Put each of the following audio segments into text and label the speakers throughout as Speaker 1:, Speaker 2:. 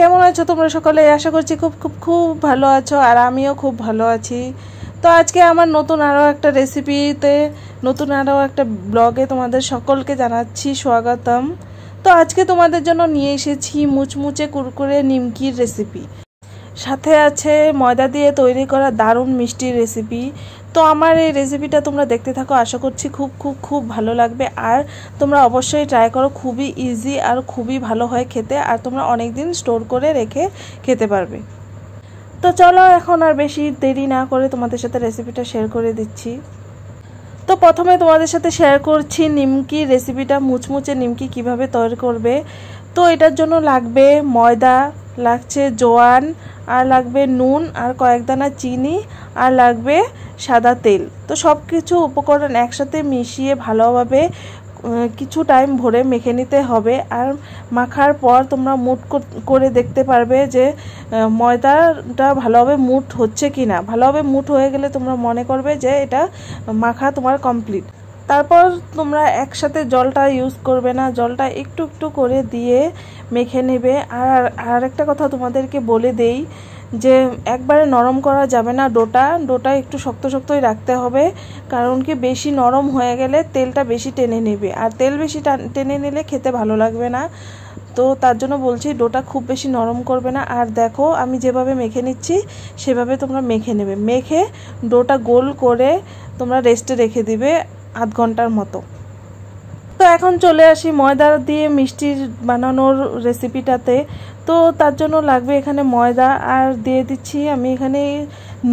Speaker 1: কেমন আছো তোমরা সকলে আশা করছি খুব খুব খুব ভালো আছো আর আমিও খুব ভালো আছি তো আজকে আমার নতুন আরও একটা রেসিপিতে নতুন আরও একটা ব্লগে তোমাদের সকলকে জানাচ্ছি স্বাগতম তো আজকে তোমাদের জন্য নিয়ে এসেছি মুচমুচে কুরকুরে নিমকির রেসিপি সাথে আছে ময়দা দিয়ে তৈরি করা দারুণ মিষ্টি রেসিপি তো আমার এই রেসিপিটা তোমরা দেখতে থাকো আশা করছি খুব খুব খুব ভালো লাগবে আর তোমরা অবশ্যই ট্রাই করো খুবই ইজি আর খুবই ভালো হয় খেতে আর তোমরা অনেক দিন স্টোর করে রেখে খেতে পারবে তো চলো এখন আর বেশি দেরি না করে তোমাদের সাথে রেসিপিটা শেয়ার করে দিচ্ছি তো প্রথমে তোমাদের সাথে শেয়ার করছি নিমকি রেসিপিটা মুচমুচে নিমকি কিভাবে তৈরি করবে তো এটার জন্য লাগবে ময়দা লাগছে জোয়ান আর লাগবে নুন আর কয়েক দানা চিনি আর লাগবে সাদা তেল তো সব কিছু উপকরণ একসাথে মিশিয়ে ভালোভাবে কিছু টাইম ভরে মেখে নিতে হবে আর মাখার পর তোমরা মুট করে দেখতে পারবে যে ময়দাটা ভালোভাবে মুট হচ্ছে কি না ভালোভাবে মুট হয়ে গেলে তোমরা মনে করবে যে এটা মাখা তোমার কমপ্লিট তারপর তোমরা একসাথে জলটা ইউজ করবে না জলটা একটু একটু করে দিয়ে মেখে নেবে আর আর একটা কথা তোমাদেরকে বলে দেই যে একবারে নরম করা যাবে না ডোটা ডোটা একটু শক্ত শক্তই রাখতে হবে কারণ কি বেশি নরম হয়ে গেলে তেলটা বেশি টেনে নেবে আর তেল বেশি টেনে নিলে খেতে ভালো লাগবে না তো তার জন্য বলছি ডোটা খুব বেশি নরম করবে না আর দেখো আমি যেভাবে মেখে নিচ্ছি সেভাবে তোমরা মেখে নেবে মেখে ডোটা গোল করে তোমরা রেস্টে রেখে দিবে আধ ঘন্টার মতো তো এখন চলে আসি ময়দা দিয়ে মিষ্টির বানানোর রেসিপিটাতে তো তার জন্য লাগবে এখানে ময়দা আর দিয়ে দিচ্ছি আমি এখানে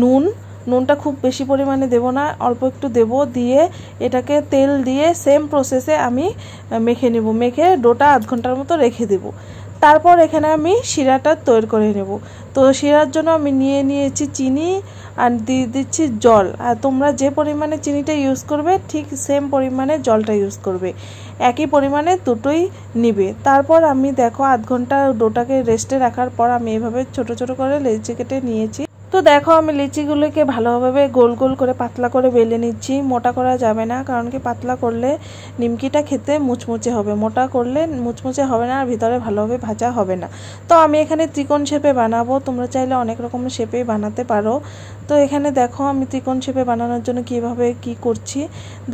Speaker 1: নুন নুনটা খুব বেশি পরিমাণে দেব না অল্প একটু দেব দিয়ে এটাকে তেল দিয়ে সেম প্রসেসে আমি মেখে নেব মেখে ডোটা আধ ঘন্টার মতো রেখে দেবো তারপর এখানে আমি শিরাটা তৈরি করে নেব তো শিরার জন্য আমি নিয়ে নিয়েছি চিনি আর দিয়ে দিচ্ছি জল আর তোমরা যে পরিমাণে চিনিটা ইউজ করবে ঠিক সেম পরিমাণে জলটা ইউজ করবে একই পরিমাণে দুটোই নিবে তারপর আমি দেখো আধ ঘন্টা ডোটাকে রেস্টে রাখার পর আমি এভাবে ছোট ছোট করে লেচে কেটে নিয়েছি তো দেখো আমি লিচিগুলোকে ভালোভাবে গোল গোল করে পাতলা করে বেলে নিচ্ছি মোটা করা যাবে না কারণ কি পাতলা করলে নিমকিটা খেতে মুচমুচে হবে মোটা করলে মুচমুচে হবে না আর ভিতরে ভালোভাবে ভাজা হবে না তো আমি এখানে ত্রিকোণ শেপে বানাবো তোমরা চাইলে অনেক রকম শেপেই বানাতে পারো তো এখানে দেখো আমি ত্রিকোণ শেপে বানানোর জন্য কিভাবে কি করছি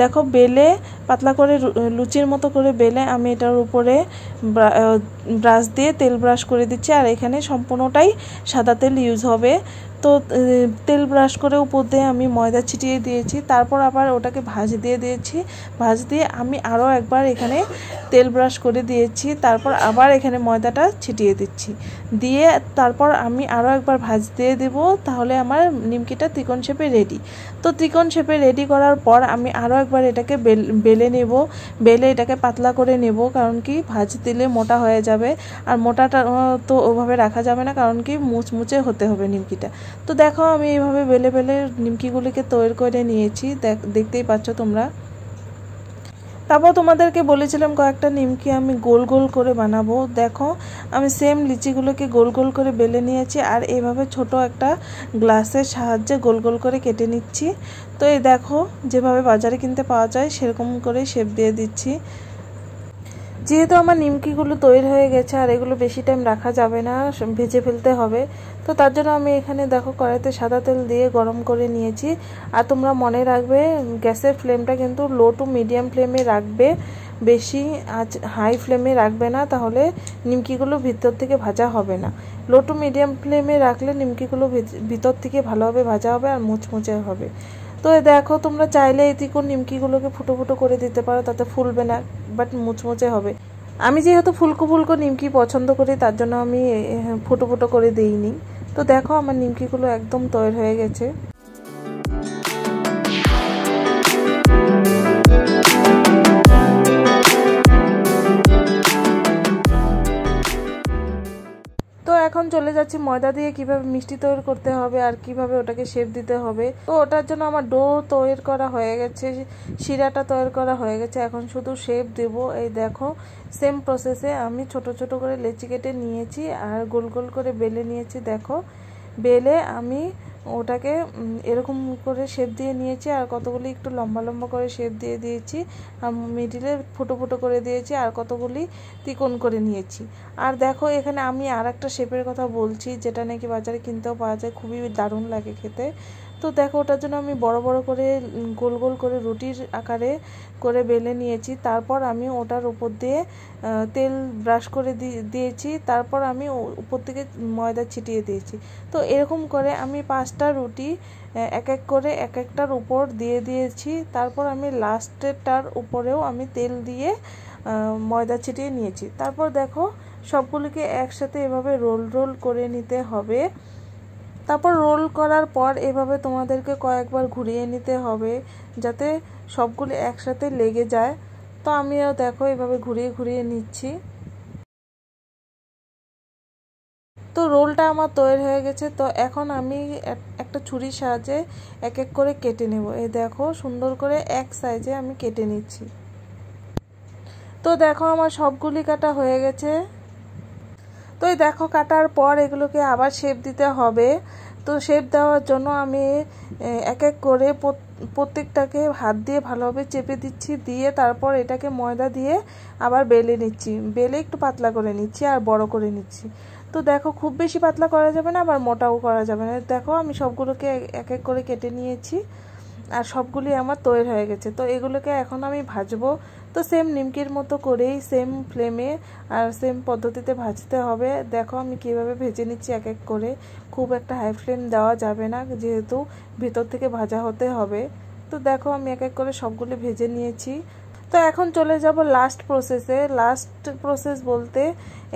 Speaker 1: দেখো বেলে পাতলা করে লুচির মতো করে বেলে আমি এটার উপরে ব্রাশ দিয়ে তেল ব্রাশ করে দিচ্ছি আর এখানে সম্পূর্ণটাই সাদা তেল ইউজ হবে তো তেল ব্রাশ করে উপর দিয়ে আমি ময়দা ছিটিয়ে দিয়েছি তারপর আবার ওটাকে ভাজ দিয়ে দিয়েছি ভাজ দিয়ে আমি আরও একবার এখানে তেল ব্রাশ করে দিয়েছি তারপর আবার এখানে ময়দাটা ছিটিয়ে দিচ্ছি দিয়ে তারপর আমি আরও একবার ভাজ দিয়ে দেব তাহলে আমার নিমকিটা ত্রিকোণ শেপে রেডি তো ত্রিকোণ শেপে রেডি করার পর আমি আরও একবার এটাকে বেলে নেব বেলে এটাকে পাতলা করে নেব কারণ কি ভাজ দিলে মোটা হয়ে যাবে আর মোটাটা তো ওভাবে রাখা যাবে না কারণ কি মুচমুচে হতে হবে নিমকিটা তো দেখো আমি এইভাবে বেলে বেলে নিমকিগুলিকে তৈরি করে নিয়েছি দেখতেই পাচ্ছ তোমরা তারপর তোমাদেরকে বলেছিলাম কয়েকটা নিমকি আমি গোল গোল করে বানাবো দেখো আমি সেম লিচিগুলোকে গোল গোল করে বেলে নিয়েছি আর এভাবে ছোট একটা গ্লাসের সাহায্যে গোল গোল করে কেটে নিচ্ছি তো এই দেখো যেভাবে বাজারে কিনতে পাওয়া যায় সেরকম করে শেপ দিয়ে দিচ্ছি যেহেতু আমার নিমকিগুলো তৈরি হয়ে গেছে আর এগুলো বেশি টাইম রাখা যাবে না ভেজে ফেলতে হবে তো তার জন্য আমি এখানে দেখো কড়াইতে সাদা তেল দিয়ে গরম করে নিয়েছি আর তোমরা মনে রাখবে গ্যাসের ফ্লেমটা কিন্তু লো টু মিডিয়াম ফ্লেমে রাখবে বেশি আজ হাই ফ্লেমে রাখবে না তাহলে নিমকিগুলো ভিতর থেকে ভাজা হবে না লো টু মিডিয়াম ফ্লেমে রাখলে নিমকিগুলো ভিতর থেকে ভালোভাবে ভাজা হবে আর মুচমুচে হবে তো দেখো তোমরা চাইলে এদিকও নিমকিগুলোকে ফুটো ফুটো করে দিতে পারো তাতে ফুলবে না বাট মুচমুচে হবে আমি যেহেতু ফুলকো ফুলকো নিমকি পছন্দ করি তার জন্য আমি ফুটো ফুটো করে দিইনি তো দেখো আমার নিমকিগুলো একদম তৈরি হয়ে গেছে এখন চলে যাচ্ছি ময়দা দিয়ে কিভাবে মিষ্টি তৈরি করতে হবে আর কিভাবে ওটাকে শেপ দিতে হবে তো ওটার জন্য আমার ডো তৈরি করা হয়ে গেছে শিরাটা তৈরি করা হয়ে গেছে এখন শুধু শেপ দেব এই দেখো সেম প্রসেসে আমি ছোট ছোট করে লেচি কেটে নিয়েছি আর গোল গোল করে বেলে নিয়েছি দেখো বেলে আমি ওটাকে এরকম করে শেপ দিয়ে নিয়েছি আর কতগুলি একটু লম্বা লম্বা করে শেপ দিয়ে দিয়েছি আর মিডিলে ফুটো ফুটো করে দিয়েছি আর কতগুলি তিকোন করে নিয়েছি আর দেখো এখানে আমি আর একটা শেপের কথা বলছি যেটা নাকি বাজারে কিনতেও পাওয়া যায় খুবই দারুণ লাগে খেতে তো দেখো ওটার জন্য আমি বড় বড় করে গোল গোল করে রুটির আকারে করে বেলে নিয়েছি তারপর আমি ওটার উপর দিয়ে তেল ব্রাশ করে দিয়েছি তারপর আমি উপর থেকে ময়দা ছিটিয়ে দিয়েছি তো এরকম করে আমি পাঁচটা রুটি এক এক করে এক একটার উপর দিয়ে দিয়েছি তারপর আমি লাস্টেরটার উপরেও আমি তেল দিয়ে ময়দা ছিটিয়ে নিয়েছি তারপর দেখো সবগুলিকে একসাথে এভাবে রোল রোল করে নিতে হবে তারপর রোল করার পর এভাবে তোমাদেরকে কয়েকবার ঘুরিয়ে নিতে হবে যাতে সবগুলি একসাথে লেগে যায় তো আমিও দেখো এভাবে ঘুরিয়ে ঘুরিয়ে নিচ্ছি তো রোলটা আমার তৈরি হয়ে গেছে তো এখন আমি একটা ছুরির সাহায্যে এক এক করে কেটে নেব এই দেখো সুন্দর করে এক সাইজে আমি কেটে নিচ্ছি তো দেখো আমার সবগুলি কাটা হয়ে গেছে তো এই দেখো কাটার পর এগুলোকে আবার শেপ দিতে হবে তো শেপ দেওয়ার জন্য আমি এক এক করে প্রত্যেকটাকে হাত দিয়ে ভালোভাবে চেপে দিচ্ছি দিয়ে তারপর এটাকে ময়দা দিয়ে আবার বেলে নিচ্ছি বেলে একটু পাতলা করে নিচ্ছি আর বড় করে নিচ্ছি তো দেখো খুব বেশি পাতলা করা যাবে না আবার মোটাও করা যাবে না দেখো আমি সবগুলোকে এক এক করে কেটে নিয়েছি আর সবগুলি আমার তৈরি হয়ে গেছে তো এগুলোকে এখন আমি ভাজবো তো সেম নিমকির মতো করেই সেম ফ্লেমে আর সেম পদ্ধতিতে ভাজতে হবে দেখো আমি কিভাবে ভেজে নিচ্ছি এক এক করে খুব একটা হাই ফ্লেম দেওয়া যাবে না যেহেতু ভেতর থেকে ভাজা হতে হবে তো দেখো আমি এক এক করে সবগুলি ভেজে নিয়েছি তো এখন চলে যাব লাস্ট প্রসেসে লাস্ট প্রসেস বলতে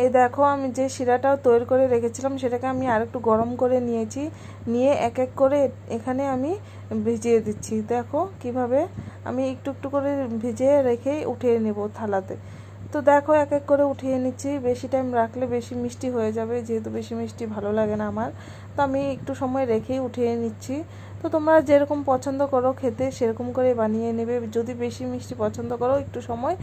Speaker 1: এই দেখো আমি যে শিরাটাও তৈরি করে রেখেছিলাম সেটাকে আমি আরেকটু গরম করে নিয়েছি নিয়ে এক এক করে এখানে আমি ভিজিয়ে দিচ্ছি দেখো কিভাবে আমি একটু একটু করে ভিজিয়ে রেখেই উঠিয়ে নেব থালাতে তো দেখো এক এক করে উঠিয়ে নিচ্ছি বেশি টাইম রাখলে বেশি মিষ্টি হয়ে যাবে যেহেতু বেশি মিষ্টি ভালো লাগে না আমার তো আমি একটু সময় রেখেই উঠিয়ে নিচ্ছি তো তোমরা যেরকম পছন্দ করো খেতে সেরকম করে বানিয়ে নেবে যদি বেশি মিষ্টি পছন্দ করো একটু সময়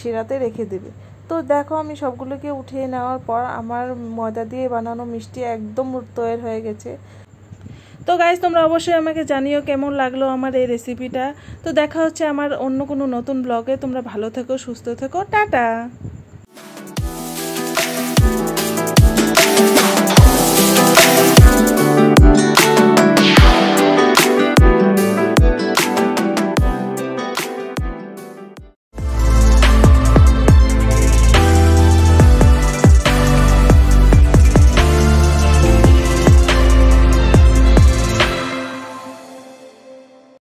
Speaker 1: সেরাতে রেখে দেবে তো দেখো আমি সবগুলোকে উঠিয়ে নেওয়ার পর আমার ময়দা দিয়ে বানানো মিষ্টি একদম তৈরি হয়ে গেছে তো গাইজ তোমরা অবশ্যই আমাকে জানিও কেমন লাগলো আমার এই রেসিপিটা তো দেখা হচ্ছে আমার অন্য কোনো নতুন ব্লগে তোমরা ভালো থেকো সুস্থ থেকো টাটা